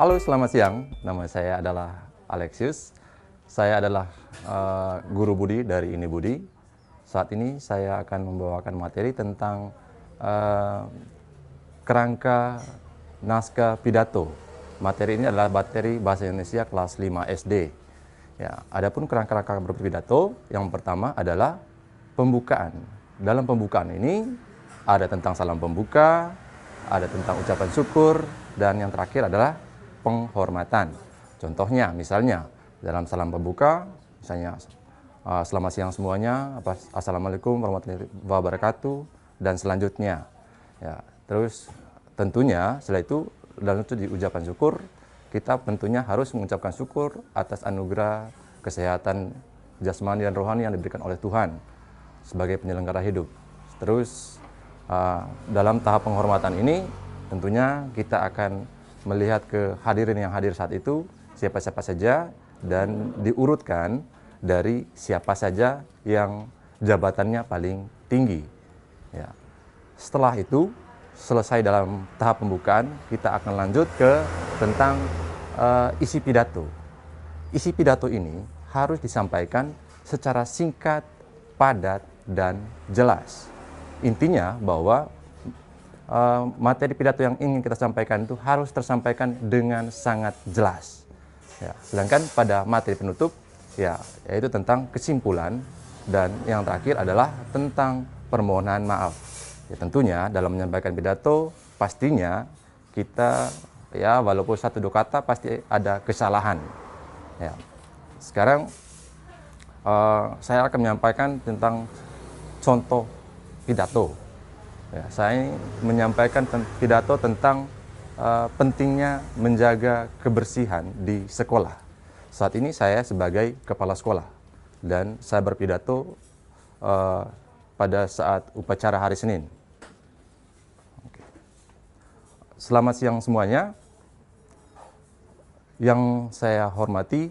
Halo, selamat siang. Nama saya adalah Alexius. Saya adalah uh, guru Budi dari Ini Budi. Saat ini saya akan membawakan materi tentang uh, kerangka naskah pidato. Materi ini adalah materi bahasa Indonesia kelas 5 SD. Ya, adapun kerangka-kerangka berpidato yang pertama adalah pembukaan. Dalam pembukaan ini ada tentang salam pembuka, ada tentang ucapan syukur, dan yang terakhir adalah penghormatan. Contohnya misalnya dalam salam pembuka misalnya ah, selamat siang semuanya, assalamualaikum warahmatullahi wabarakatuh dan selanjutnya. Ya, terus tentunya setelah itu dalam itu di ucapan syukur kita tentunya harus mengucapkan syukur atas anugerah kesehatan jasmani dan rohani yang diberikan oleh Tuhan sebagai penyelenggara hidup. Terus ah, dalam tahap penghormatan ini tentunya kita akan melihat ke hadirin yang hadir saat itu siapa-siapa saja dan diurutkan dari siapa saja yang jabatannya paling tinggi. Ya. Setelah itu selesai dalam tahap pembukaan, kita akan lanjut ke tentang uh, isi pidato. Isi pidato ini harus disampaikan secara singkat, padat, dan jelas. Intinya bahwa Eh, materi pidato yang ingin kita sampaikan itu harus tersampaikan dengan sangat jelas. Ya, sedangkan pada materi penutup, ya, yaitu tentang kesimpulan dan yang terakhir adalah tentang permohonan maaf. Ya, tentunya dalam menyampaikan pidato, pastinya kita ya walaupun satu dua kata pasti ada kesalahan. Ya. Sekarang uh, saya akan menyampaikan tentang contoh pidato Ya, saya menyampaikan pidato tentang uh, pentingnya menjaga kebersihan di sekolah. Saat ini saya sebagai kepala sekolah dan saya berpidato uh, pada saat upacara hari Senin. Selamat siang semuanya. Yang saya hormati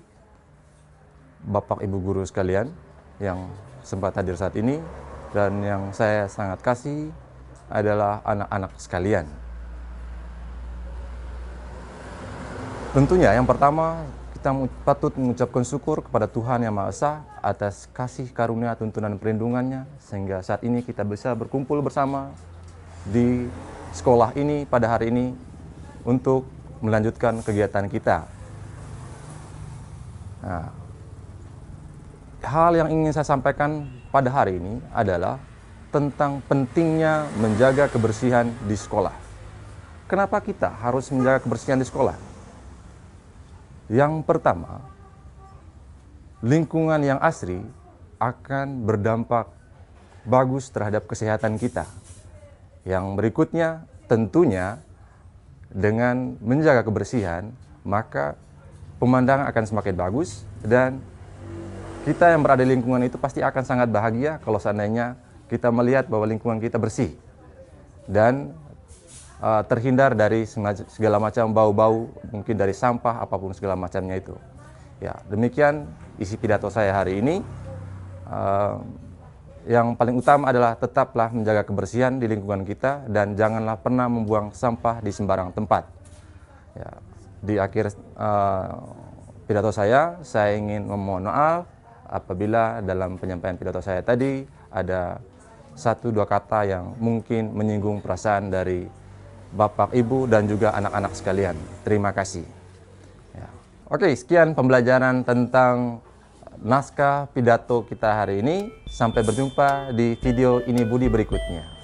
Bapak Ibu guru sekalian yang sempat hadir saat ini dan yang saya sangat kasih adalah anak-anak sekalian. Tentunya yang pertama kita patut mengucapkan syukur kepada Tuhan Yang Maha Esa atas kasih karunia tuntunan perlindungannya sehingga saat ini kita bisa berkumpul bersama di sekolah ini pada hari ini untuk melanjutkan kegiatan kita. Nah, hal yang ingin saya sampaikan pada hari ini adalah tentang pentingnya menjaga kebersihan di sekolah. Kenapa kita harus menjaga kebersihan di sekolah? Yang pertama, lingkungan yang asri akan berdampak bagus terhadap kesehatan kita. Yang berikutnya, tentunya dengan menjaga kebersihan, maka pemandangan akan semakin bagus dan kita yang berada di lingkungan itu pasti akan sangat bahagia kalau seandainya kita melihat bahwa lingkungan kita bersih dan uh, terhindar dari segala macam bau-bau mungkin dari sampah apapun segala macamnya itu. Ya, demikian isi pidato saya hari ini. Uh, yang paling utama adalah tetaplah menjaga kebersihan di lingkungan kita dan janganlah pernah membuang sampah di sembarang tempat. Ya, di akhir uh, pidato saya, saya ingin memohon maaf apabila dalam penyampaian pidato saya tadi ada satu dua kata yang mungkin menyinggung perasaan dari Bapak, Ibu, dan juga anak-anak sekalian. Terima kasih. Ya. Oke, sekian pembelajaran tentang naskah pidato kita hari ini. Sampai berjumpa di video ini Budi berikutnya.